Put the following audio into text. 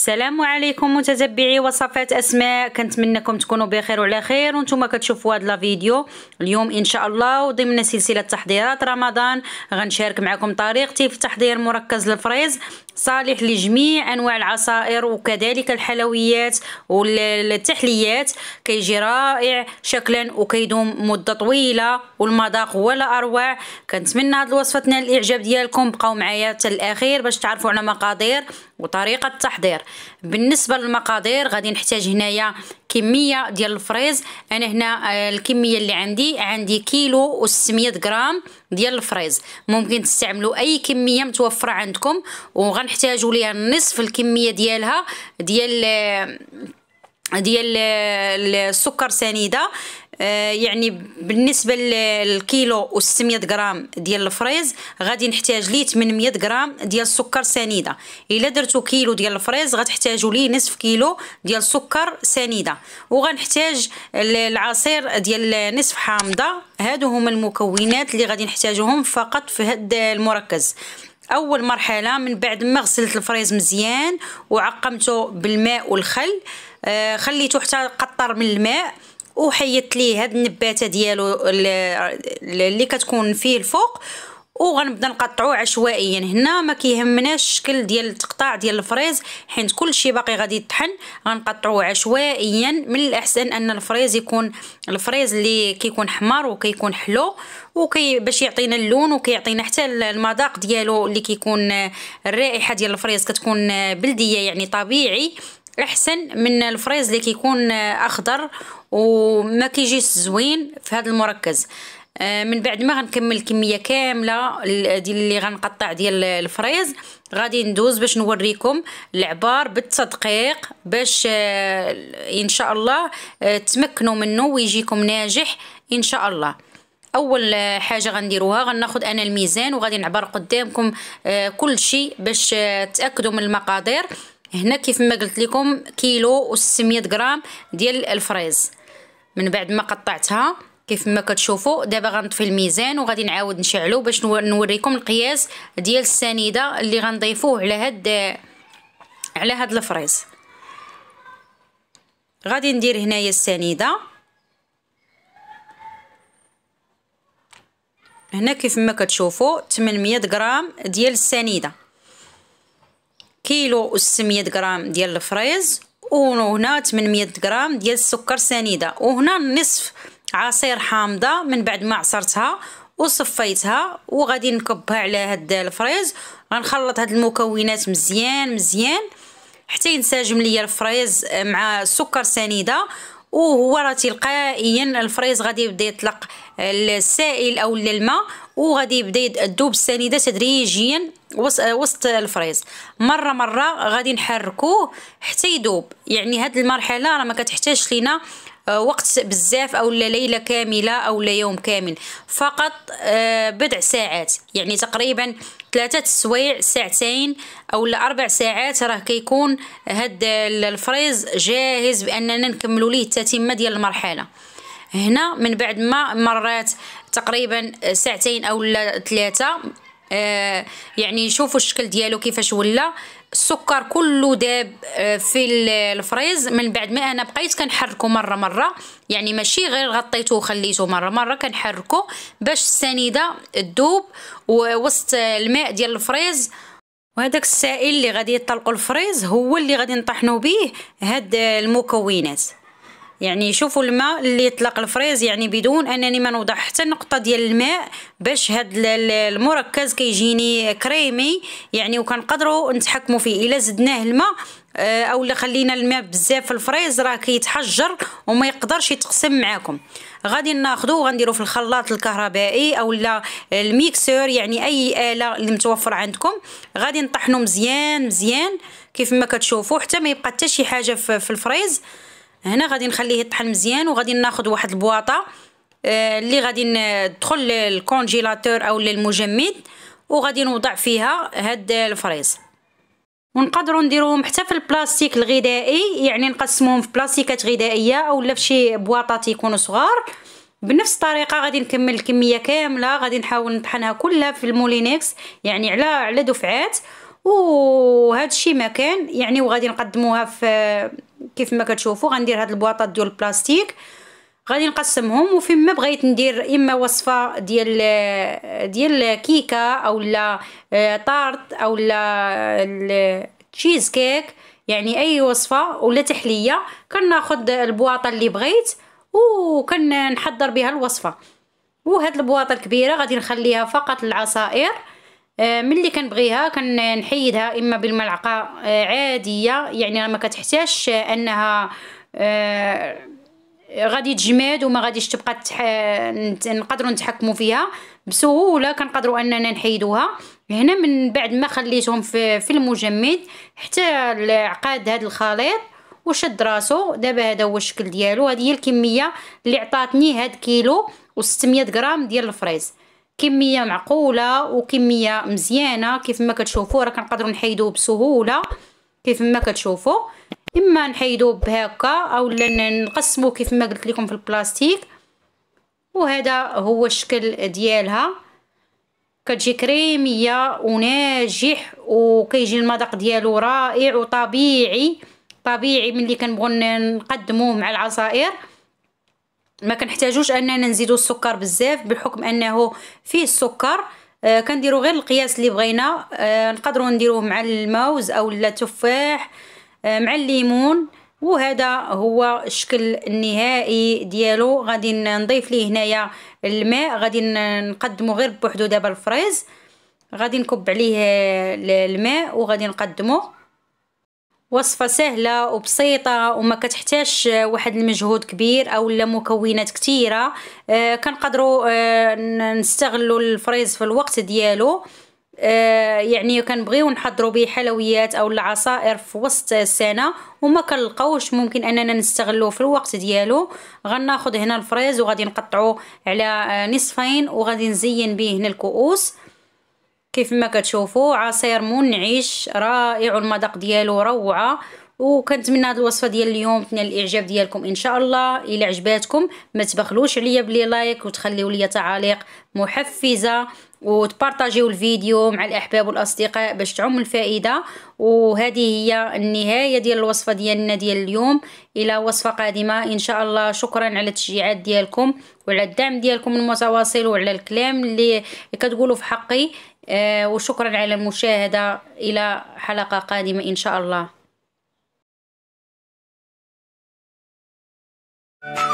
السلام عليكم متتبعي وصفات اسماء كنتمنىكم تكونوا بخير وعلى خير وانتم كتشوفوا هذا الفيديو اليوم ان شاء الله وضمن سلسله تحضيرات رمضان غنشارك معكم طريقتي في تحضير مركز الفريز صالح لجميع انواع العصائر وكذلك الحلويات والتحليات كيجي رائع شكلا وكيدوم مده طويله والمذاق ولا اروع كنتمنى هذه الوصفه تنال الاعجاب ديالكم بقاو معايا حتى الاخير باش تعرفوا على مقادير وطريقه التحضير بالنسبه للمقادير غادي نحتاج هنايا كميه ديال الفريز انا هنا آه، الكميه اللي عندي عندي كيلو و600 غرام ديال الفريز ممكن تستعملوا اي كميه متوفره عندكم وغنحتاجوا ليها نصف الكميه ديالها ديال آه، ديال آه، السكر سنيده آه، يعني بالنسبه للكيلو و 600 غرام ديال الفريز غادي نحتاج ليه 800 غرام ديال السكر سنيده الا درتو كيلو ديال الفريز غتحتاجوا ليه نصف كيلو ديال السكر سنيده وغنحتاج العصير ديال نصف حامضه هادو هما المكونات اللي غادي نحتاجوهم فقط في هاد المركز اول مرحله من بعد ما غسلت الفريز مزيان وعقمته بالماء والخل آه، خليته حتى قطر من الماء وحيدت ليه هاد النباته ديالو اللي كتكون فيه الفوق وغنبدا نقطعوه عشوائيا هنا ما كيهمناش الشكل ديال التقطاع ديال الفريز حيت كلشي باقي غادي يطحن غنقطعوه عشوائيا من الاحسن ان الفريز يكون الفريز اللي كيكون حمار وكيكون حلو وكي باش يعطينا اللون وكيعطينا حتى المذاق ديالو اللي كيكون الرائحه ديال الفريز كتكون بلديه يعني طبيعي احسن من الفريز اللي كيكون اخضر وما كيجيش زوين في هذا المركز آه، من بعد ما غنكمل الكميه كامله ديال اللي غنقطع ديال الفريز غادي ندوز باش نوريكم العبار بالتدقيق باش آه، ان شاء الله آه، تمكنوا منه ويجيكم ناجح ان شاء الله اول حاجه غنديروها غناخد انا الميزان وغادي نعبر قدامكم كل شيء باش تاكدوا من المقادير هنا كيف ما قلت لكم كيلو و600 غرام ديال الفريز من بعد ما قطعتها كيف ما كتشوفوا دابا غنطفي الميزان وغادي نعاود نشعلو باش نوريكم القياس ديال السنيده اللي غنضيفوه على هاد على هاد الفريز غادي ندير هنايا السنيده هنا كيف ما كتشوفوا 800 غرام ديال السنيده كيلو و 600 غرام ديال الفريز وهنا 800 غرام ديال السكر سنيده وهنا نصف عصير حامضه من بعد ما عصرتها وصفيتها وغادي نكبها على هاد الفريز غنخلط هاد المكونات مزيان مزيان حتى ينسجم ليا الفريز مع السكر سنيده وهو راه تلقائيا الفريز غادي يبدا يطلق السائل او الماء وغادي يبدا يذوب السنيده تدريجيا وسط الفريز مره مره غادي نحركوه حتى يذوب يعني هاد المرحله راه ما كتحتاجش لينا آه، وقت بزاف او ليله كامله او يوم كامل فقط آه، بضع ساعات يعني تقريبا ثلاثة سوايع ساعتين او اربع ساعات راه كيكون هاد الفريز جاهز باننا نكملوا ليه التتمه ديال المرحله هنا من بعد ما مرات تقريبا ساعتين او ثلاثه آه، يعني نشوفوا الشكل ديالو كيفاش ولا السكر كله داب آه، في الفريز من بعد ما انا بقيت كنحركو مره مره يعني ماشي غير غطيته وخليته مره مره كنحركو باش السنيده تذوب وسط الماء ديال الفريز وهذاك السائل اللي غادي يطلقوا الفريز هو اللي غادي نطحنوا به هاد المكونات يعني شوفوا الماء اللي يطلق الفريز يعني بدون انني ما نوضع حتى نقطه ديال الماء باش هاد المركز كيجيني كريمي يعني وكنقدروا نتحكموا فيه الا زدناه الماء آه، اولا خلينا الماء بزاف في الفريز راه كيتحجر وما يقدرش يتقسم معاكم غادي ناخذو غنديرو في الخلاط الكهربائي اولا الميكسور يعني اي اله اللي متوفر عندكم غادي نطحنو مزيان مزيان كيف ما كتشوفوا حتى ما يبقى حتى شي حاجه في الفريز هنا غادي نخليه يطحن مزيان وغادي ناخذ واحد البواطه آه، اللي غادي ندخل للكونجيلاتور او للمجمد وغادي نوضع فيها هاد الفريز ونقدروا نديروهم حتى في البلاستيك الغذائي يعني نقسموهم في بلاستيكات غذائيه اولا في شي بواطات يكونوا صغار بنفس الطريقه غادي نكمل الكميه كامله غادي نحاول نطحنها كلها في المولينكس يعني على على دفعات وهذا الشيء ما كان يعني وغادي نقدموها في كيف ما كتشوفوا غندير هاد البواطات ديال البلاستيك غادي نقسمهم وفيما بغيت ندير اما وصفه ديال ديال كيكه او لا آه، طارت او لا تشيز كيك يعني اي وصفه ولا تحليه كناخذ البواطه اللي بغيت وكنحضر بها الوصفه وهاد البواطه الكبيره غادي نخليها فقط للعصائر آه، ملي كنبغيها كنحيدها اما بالملعقه آه، عاديه يعني ما كتحتاجش انها آه، غادي تجمد وما غاديش تبقى تح... نقدروا نتحكموا فيها بسهوله كنقدروا اننا نحيدوها هنا من بعد ما خليتهم في, في المجمد حتى عقاد هذا الخليط وشد راسو دابا هذا هو الشكل ديالو هذه هي الكميه اللي عطاتني هاد كيلو و600 غرام ديال الفريز كميه معقوله وكميه مزيانه كيف ما كتشوفوا راه كنقدروا نحيدوه بسهوله كيف ما كتشوفوا اما نحيدوه بهكا اولا نقسموا كيف ما قلت لكم في البلاستيك وهذا هو الشكل ديالها كتجي كريميه وناجح وكيجي المذاق ديالو رائع وطبيعي طبيعي ملي كنبغوا نقدموه مع العصائر ما كنحتاجوش اننا نزيدو السكر بزاف بحكم انه فيه السكر آه كنديرو غير القياس اللي بغينا آه نقدروا نديروه مع الموز او التفاح آه مع الليمون وهذا هو الشكل النهائي ديالو غادي نضيف ليه هنايا الماء غادي نقدمه غير بوحدو دابا الفريز غادي نكب عليه الماء وغادي نقدمه وصفة سهلة وبسيطة وما كتحتاجش واحد المجهود كبير او لا مكونات كثيرة آه، كنقدروا آه، نستغلوا الفريز في الوقت ديالو آه، يعني كنبغيو نحضروا به حلويات او العصائر في وسط السنه وما كنلقاوش ممكن اننا نستغلوه في الوقت ديالو غناخذ هنا الفريز وغادي نقطعو على نصفين وغادي نزين به هنا الكؤوس كيف ما كتشوفوا عصير منعش رائع المذاق ديالو روعه وكنتمنى هذه الوصفه ديال اليوم تنال الاعجاب ديالكم ان شاء الله الا عجباتكم ما تبخلوش عليا بلي لايك وتخليو لي تعاليق محفزه وتبارطاجيو الفيديو مع الاحباب والاصدقاء باش تعم الفائده وهذه هي النهايه ديال الوصفه ديالنا ديال اليوم الى وصفه قادمه ان شاء الله شكرا على التشجيعات ديالكم وعلى الدعم ديالكم المتواصل وعلى الكلام اللي كتقولوا في حقي آه، وشكرا على المشاهدة إلى حلقة قادمة إن شاء الله